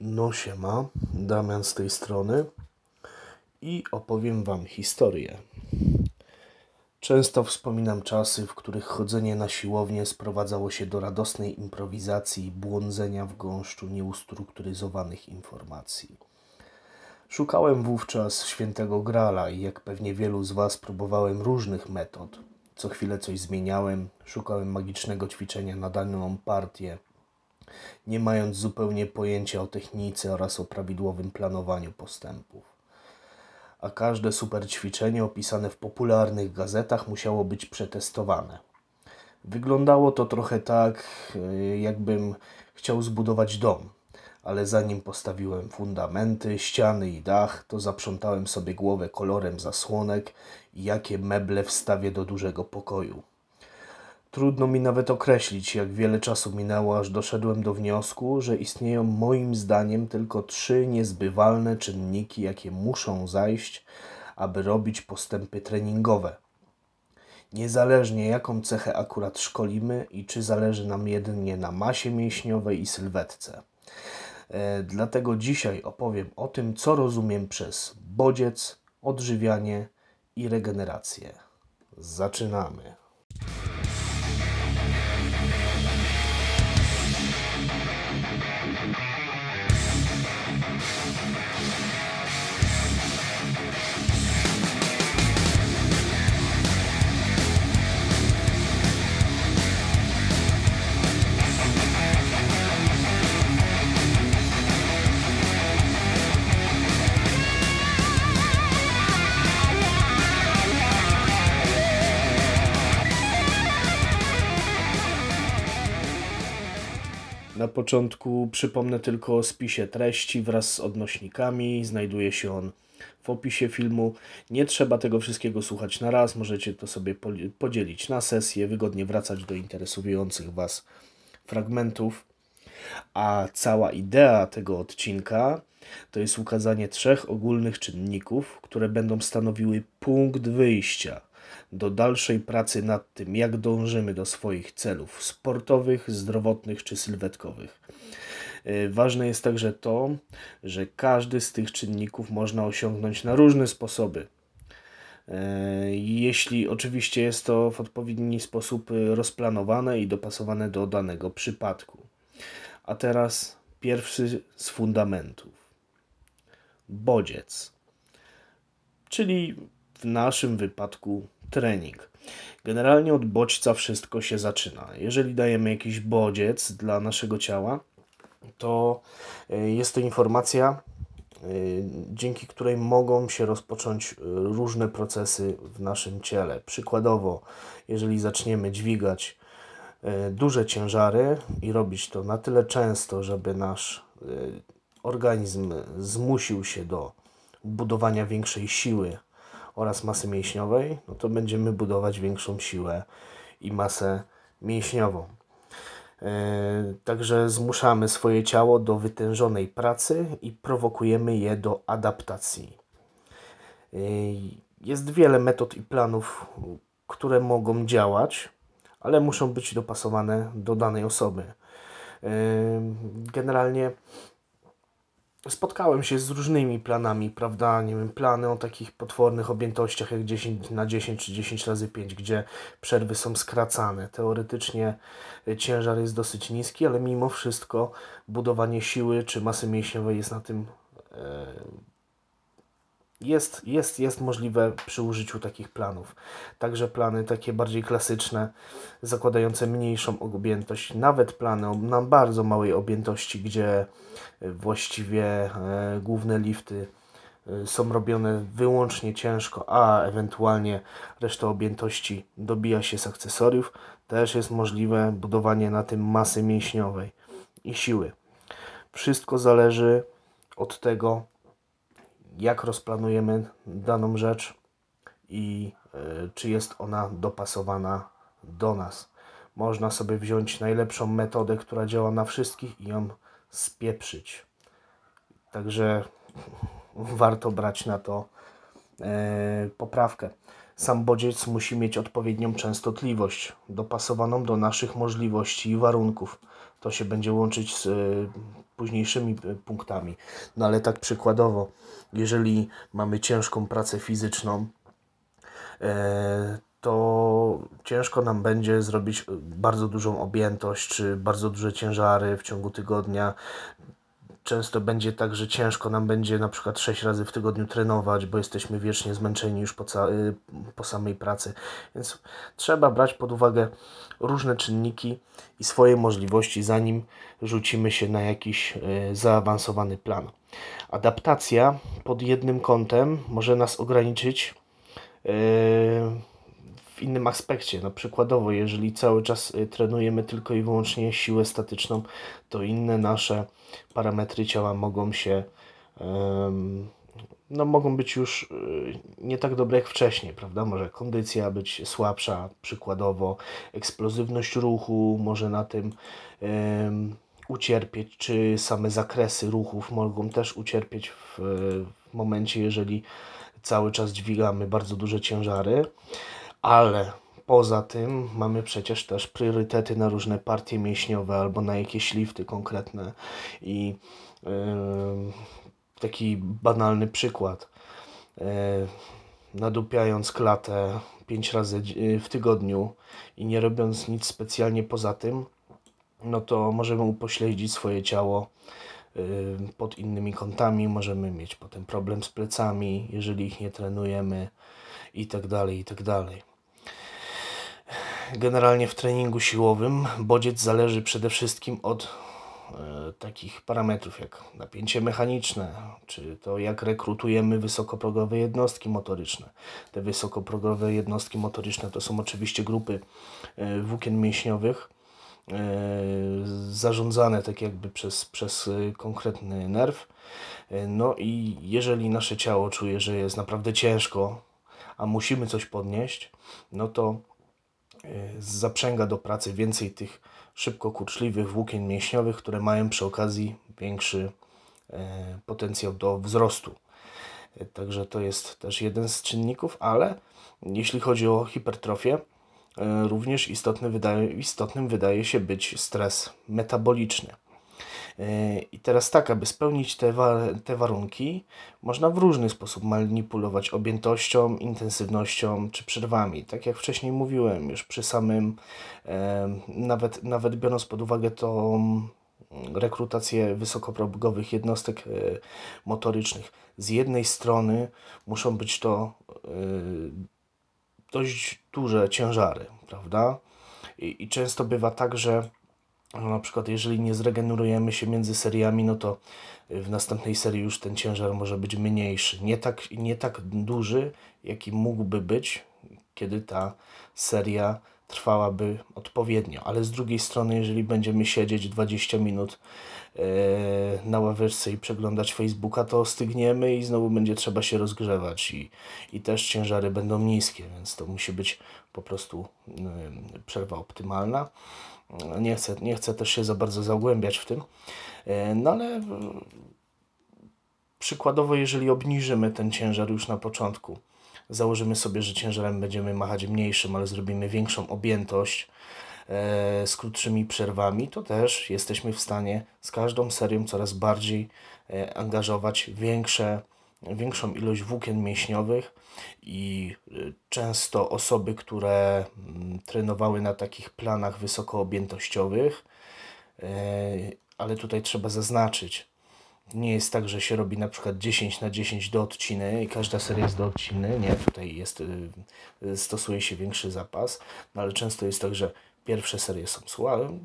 No się ma, Damian z tej strony i opowiem Wam historię. Często wspominam czasy, w których chodzenie na siłownię sprowadzało się do radosnej improwizacji i błądzenia w gąszczu nieustrukturyzowanych informacji. Szukałem wówczas świętego grala i jak pewnie wielu z Was próbowałem różnych metod. Co chwilę coś zmieniałem, szukałem magicznego ćwiczenia na daną partię – nie mając zupełnie pojęcia o technice oraz o prawidłowym planowaniu postępów. A każde super ćwiczenie opisane w popularnych gazetach musiało być przetestowane. Wyglądało to trochę tak, e, jakbym chciał zbudować dom, ale zanim postawiłem fundamenty, ściany i dach, to zaprzątałem sobie głowę kolorem zasłonek i jakie meble wstawię do dużego pokoju. Trudno mi nawet określić, jak wiele czasu minęło, aż doszedłem do wniosku, że istnieją moim zdaniem tylko trzy niezbywalne czynniki, jakie muszą zajść, aby robić postępy treningowe. Niezależnie jaką cechę akurat szkolimy i czy zależy nam jedynie na masie mięśniowej i sylwetce. E, dlatego dzisiaj opowiem o tym, co rozumiem przez bodziec, odżywianie i regenerację. Zaczynamy. Na początku przypomnę tylko o spisie treści wraz z odnośnikami. Znajduje się on w opisie filmu. Nie trzeba tego wszystkiego słuchać na raz. Możecie to sobie podzielić na sesję, wygodnie wracać do interesujących Was fragmentów. A cała idea tego odcinka to jest ukazanie trzech ogólnych czynników, które będą stanowiły punkt wyjścia do dalszej pracy nad tym, jak dążymy do swoich celów sportowych, zdrowotnych czy sylwetkowych. E, ważne jest także to, że każdy z tych czynników można osiągnąć na różne sposoby. E, jeśli oczywiście jest to w odpowiedni sposób rozplanowane i dopasowane do danego przypadku. A teraz pierwszy z fundamentów. Bodziec, czyli w naszym wypadku trening. Generalnie od bodźca wszystko się zaczyna. Jeżeli dajemy jakiś bodziec dla naszego ciała, to e, jest to informacja, e, dzięki której mogą się rozpocząć e, różne procesy w naszym ciele. Przykładowo, jeżeli zaczniemy dźwigać duże ciężary i robić to na tyle często, żeby nasz organizm zmusił się do budowania większej siły oraz masy mięśniowej, no to będziemy budować większą siłę i masę mięśniową. E, także zmuszamy swoje ciało do wytężonej pracy i prowokujemy je do adaptacji. E, jest wiele metod i planów, które mogą działać, ale muszą być dopasowane do danej osoby. E, generalnie spotkałem się z różnymi planami, prawda? Nie wiem, plany o takich potwornych objętościach jak 10 na 10 czy 10 razy 5, gdzie przerwy są skracane. Teoretycznie y, ciężar jest dosyć niski, ale mimo wszystko budowanie siły czy masy mięśniowej jest na tym e, jest, jest, jest możliwe przy użyciu takich planów. Także plany takie bardziej klasyczne, zakładające mniejszą objętość, nawet plany na bardzo małej objętości, gdzie e, właściwie e, główne lifty e, są robione wyłącznie ciężko, a ewentualnie resztę objętości dobija się z akcesoriów, też jest możliwe budowanie na tym masy mięśniowej i siły. Wszystko zależy od tego, jak rozplanujemy daną rzecz i e, czy jest ona dopasowana do nas. Można sobie wziąć najlepszą metodę, która działa na wszystkich i ją spieprzyć. Także warto brać na to e, poprawkę. Sam bodziec musi mieć odpowiednią częstotliwość, dopasowaną do naszych możliwości i warunków. To się będzie łączyć z e, późniejszymi e, punktami. No ale tak przykładowo, jeżeli mamy ciężką pracę fizyczną, e, to ciężko nam będzie zrobić e, bardzo dużą objętość czy bardzo duże ciężary w ciągu tygodnia często będzie tak, że ciężko nam będzie na przykład 6 razy w tygodniu trenować, bo jesteśmy wiecznie zmęczeni już po, y, po samej pracy. Więc trzeba brać pod uwagę różne czynniki i swoje możliwości, zanim rzucimy się na jakiś y, zaawansowany plan. Adaptacja pod jednym kątem może nas ograniczyć. Y, w innym aspekcie. No przykładowo, jeżeli cały czas y, trenujemy tylko i wyłącznie siłę statyczną, to inne nasze parametry ciała mogą się no, mogą być już y, nie tak dobre jak wcześniej, prawda? Może kondycja być słabsza, przykładowo eksplozywność ruchu może na tym um, ucierpieć, czy same zakresy ruchów mogą też ucierpieć w, w momencie, jeżeli cały czas dźwigamy bardzo duże ciężary. Ale poza tym mamy przecież też priorytety na różne partie mięśniowe albo na jakieś lifty konkretne. I yy, taki banalny przykład. Yy, nadupiając klatę 5 razy e, w tygodniu i nie robiąc nic specjalnie poza tym, no to możemy upośledzić swoje ciało e, pod innymi kątami, możemy mieć potem problem z plecami, jeżeli ich nie trenujemy i tak dalej, i tak dalej generalnie w treningu siłowym bodziec zależy przede wszystkim od e, takich parametrów jak napięcie mechaniczne, czy to jak rekrutujemy wysokoprogowe jednostki motoryczne. Te wysokoprogowe jednostki motoryczne to są oczywiście grupy e, włókien mięśniowych e, zarządzane tak jakby przez, przez konkretny nerw. No i jeżeli nasze ciało czuje, że jest naprawdę ciężko, a musimy coś podnieść, no to Y, zaprzęga do pracy więcej tych szybko kurczliwych włókien mięśniowych, które mają przy okazji większy y, potencjał do wzrostu. Y, także to jest też jeden z czynników, ale jeśli chodzi o hipertrofię, również istotny wydaje, istotnym wydaje się być stres metaboliczny. I teraz tak, aby spełnić te, wa te warunki, można w różny sposób manipulować objętością, intensywnością czy przerwami. Tak jak wcześniej mówiłem, już przy samym, nawet, nawet biorąc pod uwagę tą rekrutację wysokoprobogowych jednostek e, motorycznych, z jednej strony muszą być to e, dość duże ciężary, prawda? I, I często bywa tak, że no, na przykład, jeżeli nie zregenerujemy się między seriami, no to y, w następnej serii już ten ciężar może być mniejszy. Nie tak, nie tak duży, jaki mógłby być, kiedy ta seria trwałaby odpowiednio. Ale z drugiej strony, jeżeli będziemy siedzieć 20 minut yy, na ławeczce i przeglądać Facebooka, to ostygniemy i znowu będzie trzeba się rozgrzewać i, i też ciężary będą niskie, więc to musi być po prostu yy, przerwa optymalna nie chcę, nie chcę też się za bardzo zagłębiać w tym. E, no ale przykładowo, jeżeli obniżymy ten ciężar już na początku, założymy sobie, że ciężarem będziemy machać mniejszym, ale zrobimy większą objętość e, z krótszymi przerwami, to też jesteśmy w stanie z każdą serią coraz bardziej e, angażować większe większą ilość włókien mięśniowych i y, często osoby, które mm, trenowały na takich planach wysokoobjętościowych, e, ale tutaj trzeba zaznaczyć, nie jest tak, że się robi na przykład 10 na 10 do odciny i każda seria jest do odciny. Nie, tutaj jest, y, stosuje się większy zapas, no ale często jest tak, że pierwsze serie są,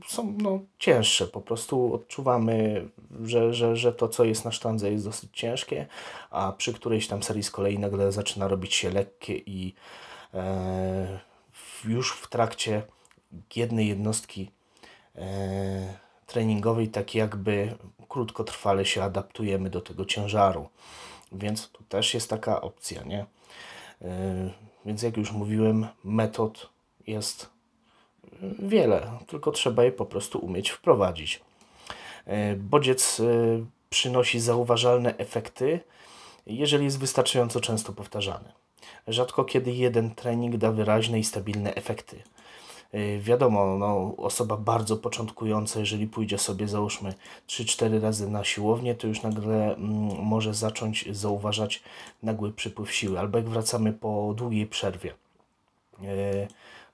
są no, cięższe. Po prostu odczuwamy, że, że, że to, co jest na sztandze, jest dosyć ciężkie, a przy którejś tam serii z kolei nagle zaczyna robić się lekkie i e, już w trakcie jednej jednostki e, treningowej, tak jakby krótkotrwale się adaptujemy do tego ciężaru. Więc tu też jest taka opcja, nie? E, więc jak już mówiłem, metod jest wiele, tylko trzeba je po prostu umieć wprowadzić. E, Bodziec e, przynosi zauważalne efekty, jeżeli jest wystarczająco często powtarzany. Rzadko kiedy jeden trening da wyraźne i stabilne efekty. E, wiadomo, no, osoba bardzo początkująca, jeżeli pójdzie sobie załóżmy 3-4 razy na siłownię, to już nagle mm, może zacząć zauważać nagły przypływ siły, albo jak wracamy po długiej przerwie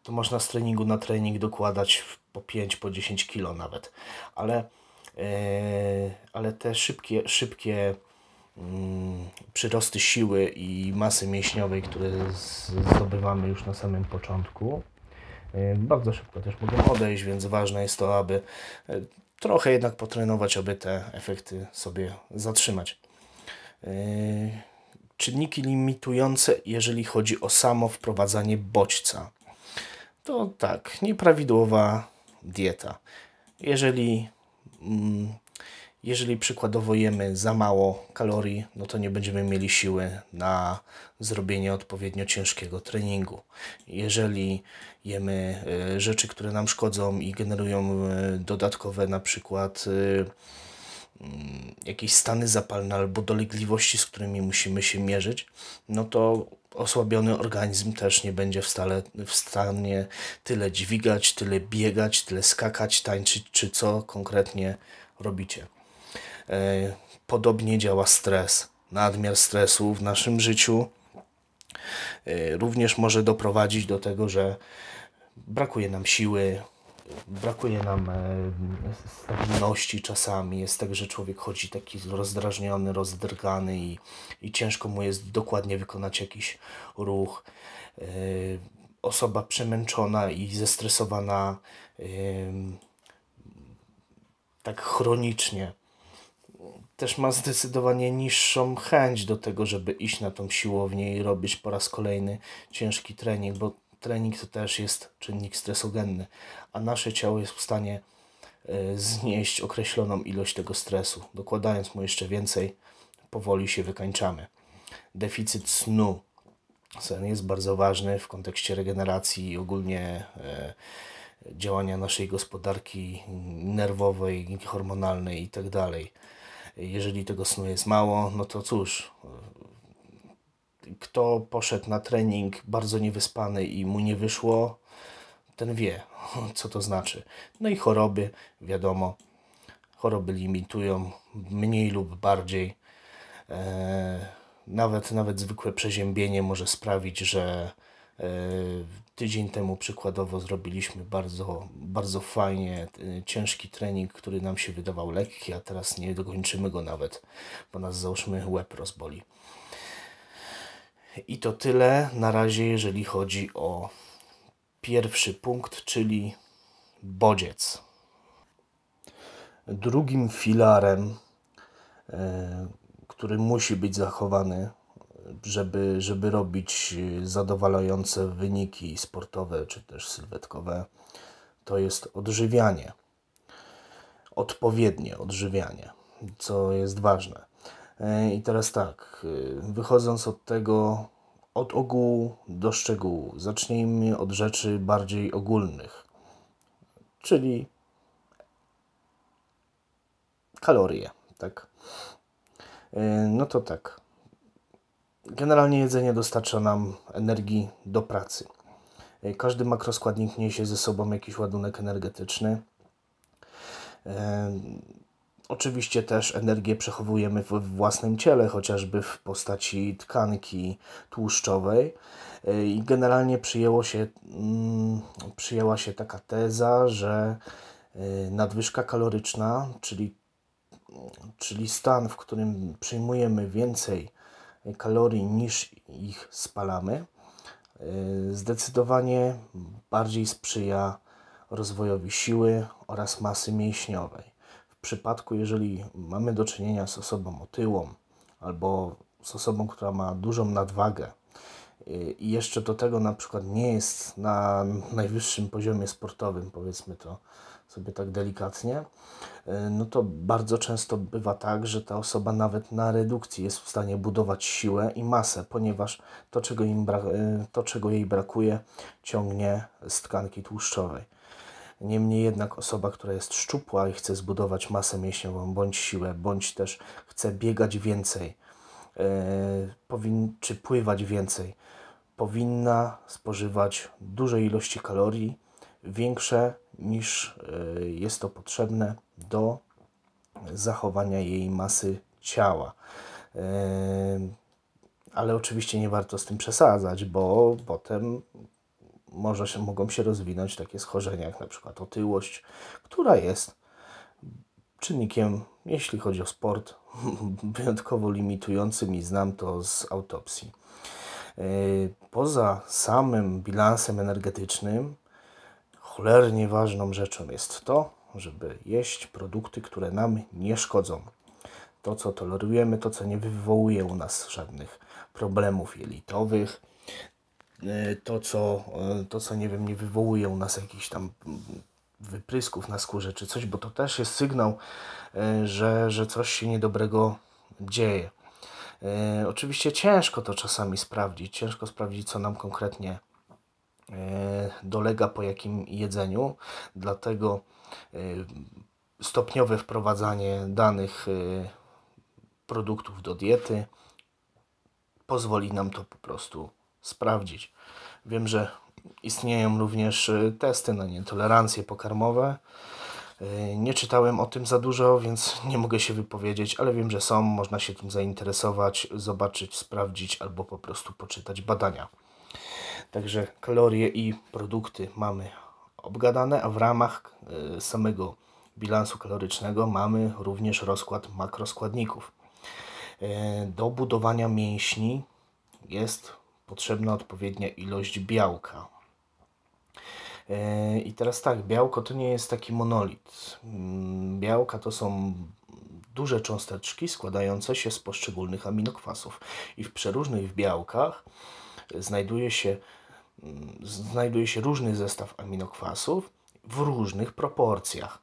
to można z treningu na trening dokładać po 5, po 10 kilo nawet. Ale, yy, ale te szybkie, szybkie yy, przyrosty siły i masy mięśniowej, które z, zdobywamy już na samym początku, yy, bardzo szybko też mogą odejść, więc ważne jest to, aby yy, trochę jednak potrenować, aby te efekty sobie zatrzymać. Yy, czynniki limitujące, jeżeli chodzi o samo wprowadzanie bodźca to tak, nieprawidłowa dieta. Jeżeli, mm, jeżeli przykładowo jemy za mało kalorii, no to nie będziemy mieli siły na zrobienie odpowiednio ciężkiego treningu. Jeżeli jemy y, rzeczy, które nam szkodzą i generują y, dodatkowe na przykład y, Mm, jakieś stany zapalne albo dolegliwości, z którymi musimy się mierzyć, no to osłabiony organizm też nie będzie w, stale, w stanie tyle dźwigać, tyle biegać, tyle skakać, tańczyć, czy co konkretnie robicie. E, podobnie działa stres. Nadmiar stresu w naszym życiu e, również może doprowadzić do tego, że brakuje nam siły, brakuje nam e, stabilności czasami. Jest tak, że człowiek chodzi taki rozdrażniony, rozdrgany i, i ciężko mu jest dokładnie wykonać jakiś ruch. E, osoba przemęczona i zestresowana e, tak chronicznie też ma zdecydowanie niższą chęć do tego, żeby iść na tą siłownię i robić po raz kolejny ciężki trening, bo trening to też jest czynnik stresogenny, a nasze ciało jest w stanie e, znieść określoną ilość tego stresu. Dokładając mu jeszcze więcej, powoli się wykańczamy. Deficyt snu. Sen jest bardzo ważny w kontekście regeneracji i ogólnie e, działania naszej gospodarki nerwowej, hormonalnej itd. Tak Jeżeli tego snu jest mało, no to cóż, kto poszedł na trening bardzo niewyspany i mu nie wyszło, ten wie, co to znaczy. No i choroby, wiadomo, choroby limitują mniej lub bardziej. E, nawet, nawet zwykłe przeziębienie może sprawić, że e, tydzień temu przykładowo zrobiliśmy bardzo, bardzo fajnie e, ciężki trening, który nam się wydawał lekki, a teraz nie dokończymy go nawet, bo nas załóżmy łeb rozboli. I to tyle na razie, jeżeli chodzi o pierwszy punkt, czyli bodziec. Drugim filarem, e, który musi być zachowany, żeby, żeby robić e, zadowalające wyniki sportowe czy też sylwetkowe, to jest odżywianie. Odpowiednie odżywianie, co jest ważne. E, I teraz tak, e, wychodząc od tego, od ogółu do szczegółu, zacznijmy od rzeczy bardziej ogólnych, czyli kalorie, tak? E, no to tak. Generalnie jedzenie dostarcza nam energii do pracy. Każdy makroskładnik niesie ze sobą jakiś ładunek energetyczny. Oczywiście też energię przechowujemy w własnym ciele, chociażby w postaci tkanki tłuszczowej. I generalnie przyjęło się, mm, przyjęła się taka teza, że y, nadwyżka kaloryczna, czyli, czyli stan, w którym przyjmujemy więcej kalorii niż ich spalamy, y, zdecydowanie bardziej sprzyja rozwojowi siły oraz masy mięśniowej przypadku, jeżeli mamy do czynienia z osobą otyłą albo z osobą, która ma dużą nadwagę y, i jeszcze do tego na przykład nie jest na najwyższym poziomie sportowym, powiedzmy to sobie tak delikatnie, y, no to bardzo często bywa tak, że ta osoba nawet na redukcji jest w stanie budować siłę i masę, ponieważ to, czego, im y, to, czego jej brakuje, ciągnie z tkanki tłuszczowej. Niemniej jednak osoba, która jest szczupła i chce zbudować masę mięśniową, bądź siłę, bądź też chce biegać więcej, e, powin, czy pływać więcej, powinna spożywać duże ilości kalorii, większe niż e, jest to potrzebne do zachowania jej masy ciała. E, ale oczywiście nie warto z tym przesadzać, bo potem może się, mogą się rozwinąć takie schorzenia jak na przykład otyłość, która jest czynnikiem, jeśli chodzi o sport, wyjątkowo limitującym i znam to z autopsji. E, poza samym bilansem energetycznym, cholernie ważną rzeczą jest to, żeby jeść produkty, które nam nie szkodzą. To, co tolerujemy, to, co nie wywołuje u nas żadnych problemów jelitowych, E, to, co, e, to, co nie wiem, nie wywołuje u nas jakichś tam mm, wyprysków na skórze czy coś, bo to też jest sygnał, e, że, że coś się niedobrego dzieje. Oczywiście ciężko to czasami sprawdzić, ciężko sprawdzić, co nam konkretnie dolega po jakim jedzeniu, dlatego stopniowe wprowadzanie danych produktów do diety pozwoli nam to po prostu sprawdzić. Wiem, że istnieją również y, testy na no nietolerancje pokarmowe. Y, nie czytałem o tym za dużo, więc nie mogę się wypowiedzieć, ale wiem, że są, można się tym zainteresować, zobaczyć, sprawdzić albo po prostu poczytać badania. Także kalorie i produkty mamy obgadane, a w ramach y, samego bilansu kalorycznego mamy również rozkład makroskładników. Do budowania mięśni jest potrzebna odpowiednia ilość białka. E, I teraz tak, białko to nie jest taki monolit. Mm, białka to są duże cząsteczki składające się z poszczególnych aminokwasów. I w przeróżnych białkach e, znajduje się, mm, znajduje się różny zestaw aminokwasów w różnych proporcjach.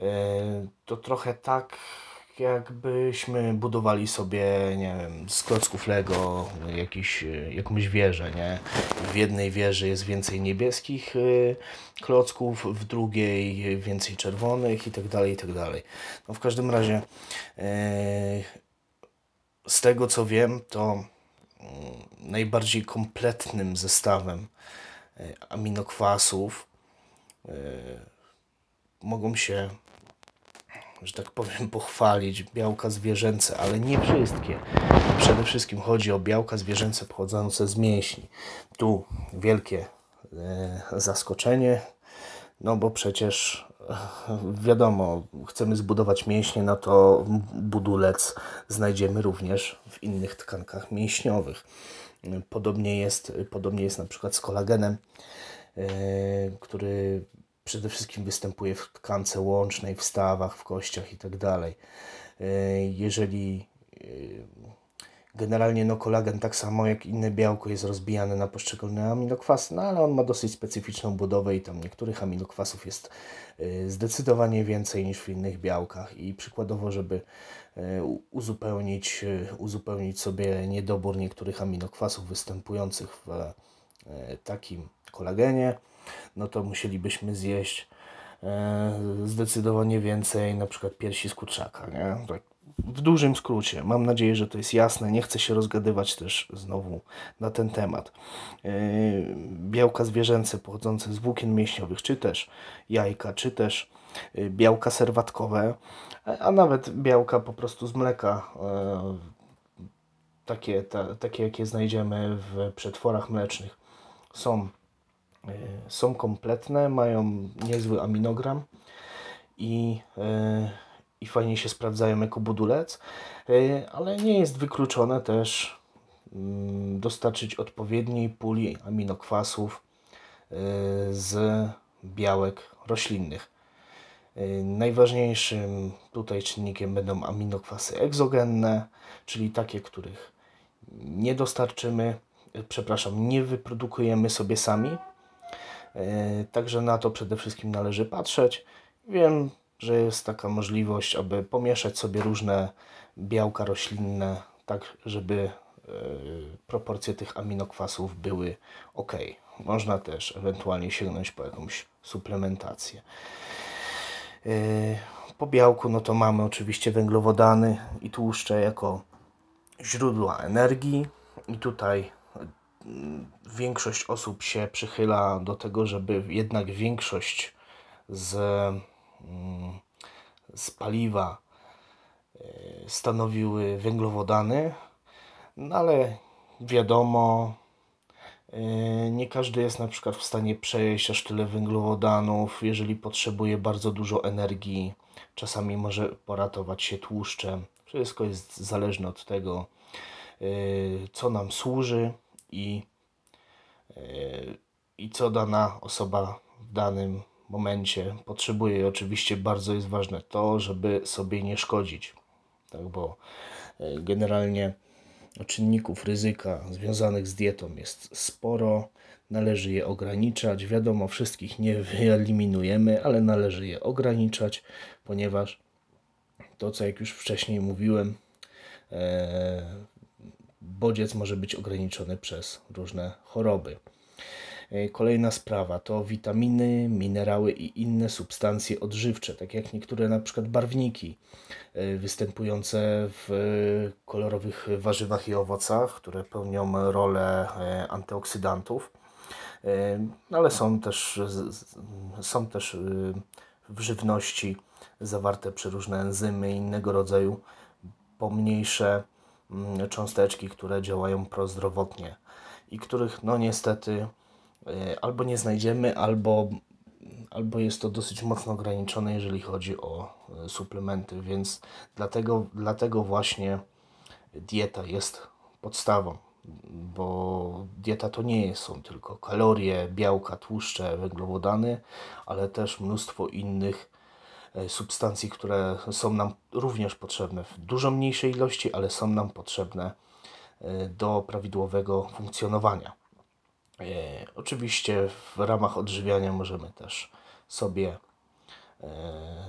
E, to trochę tak jakbyśmy budowali sobie, nie wiem, z klocków Lego no, jakiś, e, jakąś wieżę, nie? W jednej wieży jest więcej niebieskich e, klocków, w drugiej więcej czerwonych i tak dalej, i tak dalej. No w każdym razie e, z tego co wiem, to mm, najbardziej kompletnym zestawem aminokwasów mogą się że tak powiem, pochwalić białka zwierzęce, ale nie wszystkie. Przede wszystkim chodzi o białka zwierzęce pochodzące z mięśni. Tu wielkie e, zaskoczenie, no bo przecież e, wiadomo, chcemy zbudować mięśnie, no to budulec znajdziemy również w innych tkankach mięśniowych. Podobnie jest, podobnie jest na przykład z kolagenem, e, który przede wszystkim występuje w tkance łącznej, w stawach, w kościach itd. Tak e, jeżeli e, generalnie no, kolagen tak samo jak inne białko jest rozbijany na poszczególne aminokwasy, no ale on ma dosyć specyficzną budowę i tam niektórych aminokwasów jest e, zdecydowanie więcej niż w innych białkach i przykładowo, żeby uzupełnić, uzupełnić sobie niedobór niektórych aminokwasów występujących w takim kolagenie, no to musielibyśmy zjeść e, zdecydowanie więcej na przykład piersi z kurczaka, nie? Tak w dużym skrócie. Mam nadzieję, że to jest jasne. Nie chcę się rozgadywać też znowu na ten temat. E, białka zwierzęce pochodzące z włókien mięśniowych, czy też jajka, czy też e, białka serwatkowe, a nawet białka po prostu z mleka, takie, takie jakie znajdziemy w przetworach mlecznych, są Y, są kompletne, mają niezły aminogram i, y, i fajnie się sprawdzają jako budulec, y, ale nie jest wykluczone też mm, dostarczyć odpowiedniej puli aminokwasów z białek roślinnych. Najważniejszym tutaj czynnikiem będą aminokwasy egzogenne, czyli takie, których nie dostarczymy, przepraszam, nie wyprodukujemy sobie sami, E, także na to przede wszystkim należy patrzeć. Wiem, że jest taka możliwość, aby pomieszać sobie różne białka roślinne, tak żeby e, proporcje tych aminokwasów były ok. Można też ewentualnie sięgnąć po jakąś suplementację. E, po białku no to mamy oczywiście węglowodany i tłuszcze jako źródła energii i tutaj większość osób się przychyla do tego, żeby jednak większość z, mm, z paliwa e, stanowiły węglowodany, no ale wiadomo, e, nie każdy jest na przykład w stanie przejeść aż tyle węglowodanów, jeżeli potrzebuje bardzo dużo energii, czasami może poratować się tłuszczem. Wszystko jest zależne od tego, e, co nam służy i, e, i co dana osoba w danym momencie potrzebuje. I oczywiście bardzo jest ważne to, żeby sobie nie szkodzić, tak, bo e, generalnie czynników ryzyka związanych z dietą jest sporo, należy je ograniczać. Wiadomo, wszystkich nie wyeliminujemy, ale należy je ograniczać, ponieważ to, co jak już wcześniej mówiłem, e, bodziec może być ograniczony przez różne choroby. E, kolejna sprawa to witaminy, minerały i inne substancje odżywcze, tak jak niektóre na przykład barwniki e, występujące w e, kolorowych warzywach i owocach, które pełnią rolę antyoksydantów, no ale są też, są też w żywności zawarte przeróżne enzymy innego rodzaju pomniejsze Mm, cząsteczki, które działają prozdrowotnie i których no niestety e, albo nie znajdziemy, albo, albo jest to dosyć mocno ograniczone, jeżeli chodzi o e, suplementy, więc dlatego, dlatego właśnie dieta jest podstawą, bo dieta to nie są tylko kalorie, białka, tłuszcze, węglowodany, ale też mnóstwo innych E, substancji, które są nam również potrzebne w dużo mniejszej ilości, ale są nam potrzebne e, do prawidłowego funkcjonowania. E, oczywiście w ramach odżywiania możemy też sobie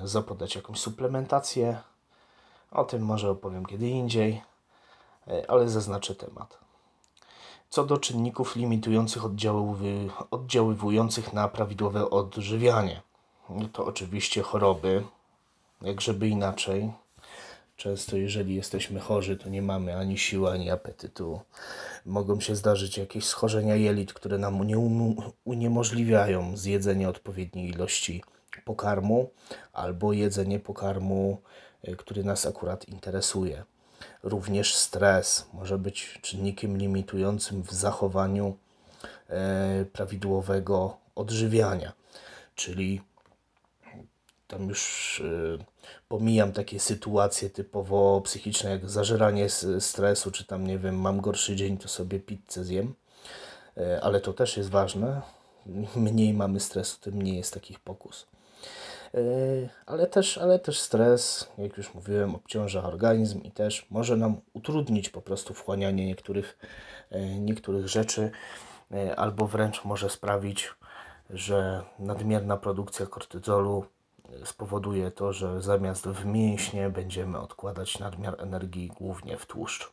zapodać jakąś suplementację. O tym może opowiem kiedy indziej, ale zaznaczę temat. Co do czynników limitujących oddziaływujących na prawidłowe odżywianie – no to oczywiście choroby, jak żeby inaczej. Często, jeżeli jesteśmy chorzy, to nie mamy ani siły, ani apetytu. Mogą się zdarzyć jakieś schorzenia jelit, które nam nie uniemożliwiają zjedzenie odpowiedniej ilości pokarmu albo jedzenie pokarmu, e, który nas akurat interesuje. Również stres może być czynnikiem limitującym w zachowaniu e, prawidłowego odżywiania, czyli tam już y, pomijam takie sytuacje typowo psychiczne, jak zażeranie stresu, czy tam, nie wiem, mam gorszy dzień, to sobie pizzę zjem. Y, ale to też jest ważne. Mniej mamy stresu, tym mniej jest takich pokus. Y, ale też, ale też stres, jak już mówiłem, obciąża organizm i też może nam utrudnić po prostu wchłanianie niektórych, niektórych rzeczy, albo wręcz może sprawić, że nadmierna produkcja kortyzolu spowoduje to, że zamiast w mięśnie będziemy odkładać nadmiar energii głównie w tłuszcz.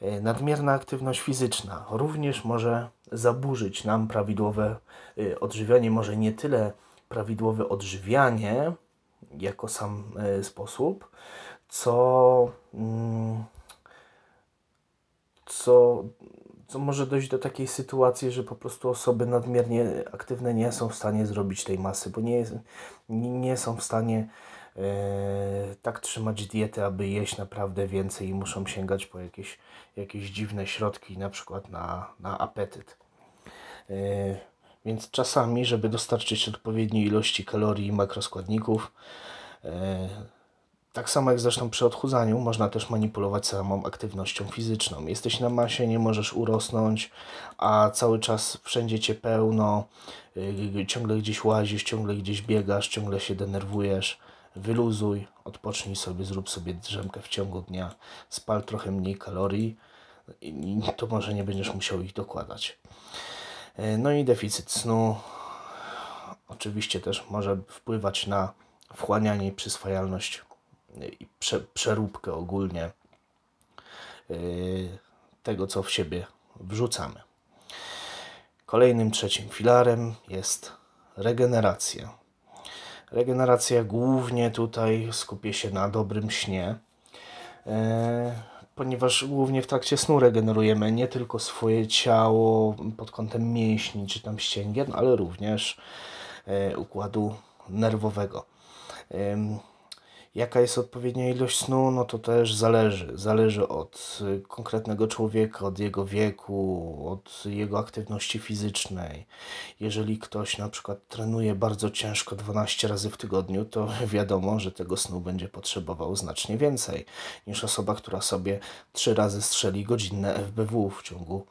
E, nadmierna aktywność fizyczna również może zaburzyć nam prawidłowe e, odżywianie, może nie tyle prawidłowe odżywianie jako sam e, sposób, co, mm, co co może dojść do takiej sytuacji, że po prostu osoby nadmiernie aktywne nie są w stanie zrobić tej masy, bo nie, nie są w stanie e, tak trzymać diety, aby jeść naprawdę więcej i muszą sięgać po jakieś, jakieś dziwne środki, na przykład na, na apetyt. E, więc czasami, żeby dostarczyć odpowiedniej ilości kalorii i makroskładników, e, tak samo jak zresztą przy odchudzaniu, można też manipulować samą aktywnością fizyczną. Jesteś na masie, nie możesz urosnąć, a cały czas wszędzie cię pełno, yy, ciągle gdzieś łazisz, ciągle gdzieś biegasz, ciągle się denerwujesz. Wyluzuj, odpocznij sobie, zrób sobie drzemkę w ciągu dnia, spal trochę mniej kalorii i to może nie będziesz musiał ich dokładać. Yy, no i deficyt snu oczywiście też może wpływać na wchłanianie i przyswajalność i prze, przeróbkę ogólnie y, tego, co w siebie wrzucamy. Kolejnym trzecim filarem jest regeneracja. Regeneracja głównie tutaj skupię się na dobrym śnie, y, ponieważ głównie w trakcie snu regenerujemy nie tylko swoje ciało pod kątem mięśni czy tam ścięgien, ale również y, układu nerwowego. Jaka jest odpowiednia ilość snu, no to też zależy. Zależy od y, konkretnego człowieka, od jego wieku, od jego aktywności fizycznej. Jeżeli ktoś na przykład trenuje bardzo ciężko 12 razy w tygodniu, to wiadomo, że tego snu będzie potrzebował znacznie więcej niż osoba, która sobie 3 razy strzeli godzinne FBW w ciągu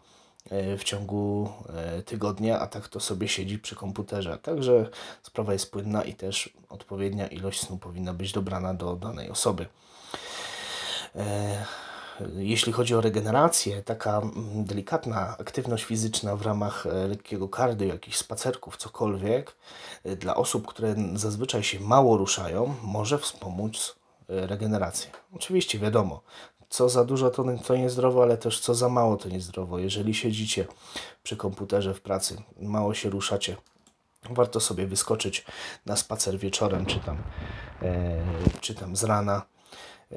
E, w ciągu e, tygodnia, a tak to sobie siedzi przy komputerze. Także sprawa jest płynna i też odpowiednia ilość snu powinna być dobrana do danej osoby. E, jeśli chodzi o regenerację, taka mm, delikatna aktywność fizyczna w ramach lekkiego kardy, jakichś spacerków, cokolwiek, dla osób, które zazwyczaj się mało ruszają, może wspomóc regenerację. Oczywiście wiadomo, co za dużo to, to niezdrowo, ale też co za mało to niezdrowo. Jeżeli siedzicie przy komputerze w pracy, mało się ruszacie, warto sobie wyskoczyć na spacer wieczorem czy tam, e, czy tam z rana, e,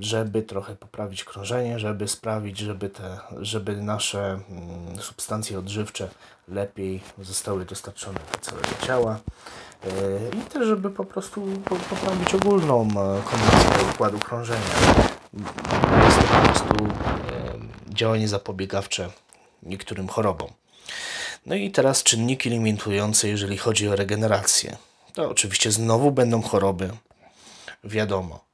żeby trochę poprawić krążenie, żeby sprawić, żeby, te, żeby nasze mm, substancje odżywcze lepiej zostały dostarczone do całego ciała e, i też, żeby po prostu poprawić ogólną e, kondycję układu krążenia prostu działanie zapobiegawcze niektórym chorobom. No i teraz czynniki limitujące, jeżeli chodzi o regenerację. To oczywiście znowu będą choroby, wiadomo.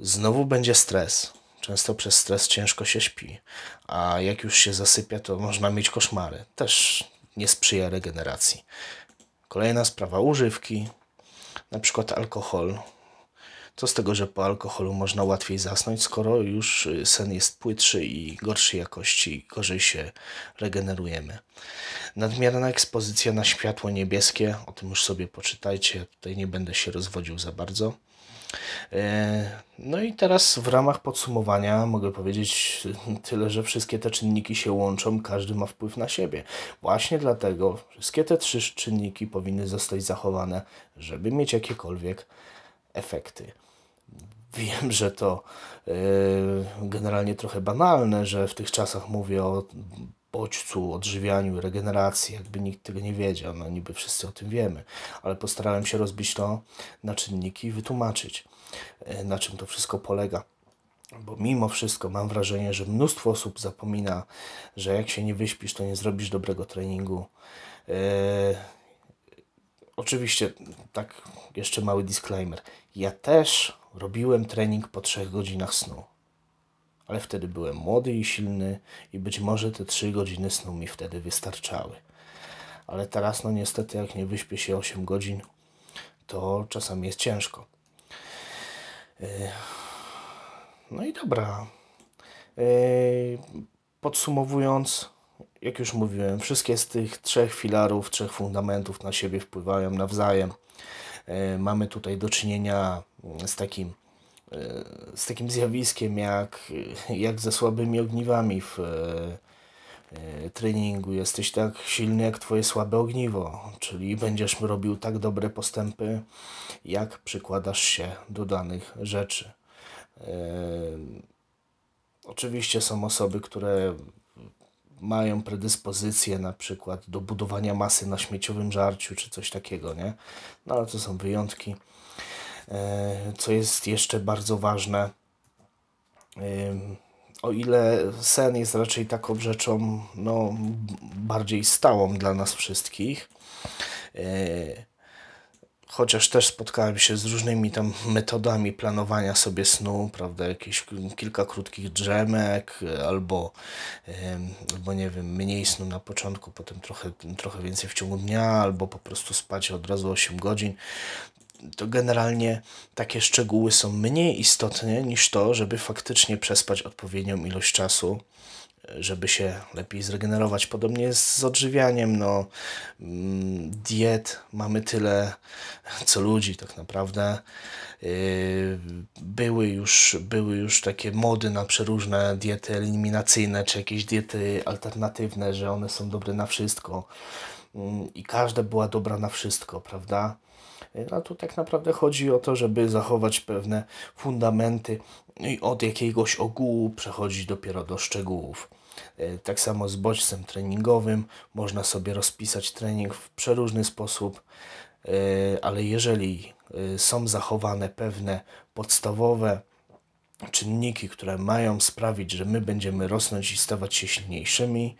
Znowu będzie stres. Często przez stres ciężko się śpi, a jak już się zasypia, to można mieć koszmary. Też nie sprzyja regeneracji. Kolejna sprawa używki, na przykład alkohol, co z tego, że po alkoholu można łatwiej zasnąć, skoro już y, sen jest płytszy i gorszej jakości, gorzej się regenerujemy. Nadmierna ekspozycja na światło niebieskie, o tym już sobie poczytajcie, tutaj nie będę się rozwodził za bardzo. E, no i teraz w ramach podsumowania mogę powiedzieć y, tyle, że wszystkie te czynniki się łączą, każdy ma wpływ na siebie. Właśnie dlatego wszystkie te trzy czynniki powinny zostać zachowane, żeby mieć jakiekolwiek efekty. Wiem, że to e, generalnie trochę banalne, że w tych czasach mówię o bodźcu, odżywianiu, regeneracji, jakby nikt tego nie wiedział, no niby wszyscy o tym wiemy, ale postarałem się rozbić to na czynniki i wytłumaczyć, e, na czym to wszystko polega bo mimo wszystko mam wrażenie, że mnóstwo osób zapomina, że jak się nie wyśpisz, to nie zrobisz dobrego treningu. Yy, oczywiście, tak, jeszcze mały disclaimer. Ja też Robiłem trening po trzech godzinach snu. Ale wtedy byłem młody i silny i być może te trzy godziny snu mi wtedy wystarczały. Ale teraz no niestety jak nie wyśpię się 8 godzin, to czasami jest ciężko. Yy, no i dobra. Yy, podsumowując, jak już mówiłem, wszystkie z tych trzech filarów, trzech fundamentów na siebie wpływają nawzajem. E, mamy tutaj do czynienia mm, z takim, e, z takim zjawiskiem jak, e, jak ze słabymi ogniwami w treningu. Jesteś tak silny jak Twoje słabe ogniwo, czyli będziesz robił tak dobre postępy, jak przykładasz się do danych rzeczy. Oczywiście są osoby, które mają predyspozycję na przykład do budowania masy na śmieciowym żarciu czy coś takiego, nie? No ale to są wyjątki. E, co jest jeszcze bardzo ważne, o ile sen jest raczej taką rzeczą no, bardziej stałą dla nas wszystkich, e, chociaż też spotkałem się z różnymi tam metodami planowania sobie snu, prawda, jakieś kilka krótkich drzemek e, albo, albo nie wiem, mniej snu na początku, potem trochę, trochę więcej w ciągu dnia, albo po prostu spać od razu 8 godzin. To generalnie takie szczegóły są mniej istotne niż to, żeby faktycznie przespać odpowiednią ilość czasu żeby się lepiej zregenerować. Podobnie jest z odżywianiem. No, mm, diet mamy tyle, co ludzi tak naprawdę. Yy, były już, były już takie mody na przeróżne diety eliminacyjne, czy jakieś diety alternatywne, że one są dobre na wszystko. Mm, I każda była dobra na wszystko, prawda? No, a tu tak naprawdę chodzi o to, żeby zachować pewne fundamenty i od jakiegoś ogółu przechodzić dopiero do szczegółów. E, tak samo z bodźcem treningowym można sobie rozpisać trening w przeróżny sposób, e, ale jeżeli e, są zachowane pewne podstawowe czynniki, które mają sprawić, że my będziemy rosnąć i stawać się silniejszymi,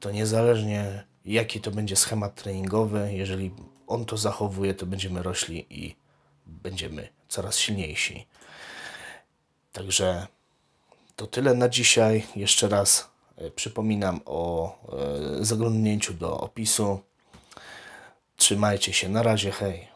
to niezależnie jaki to będzie schemat treningowy, jeżeli on to zachowuje, to będziemy rośli i będziemy coraz silniejsi. Także to tyle na dzisiaj. Jeszcze raz E, przypominam o e, zaglądnięciu do opisu. Trzymajcie się, na razie, hej.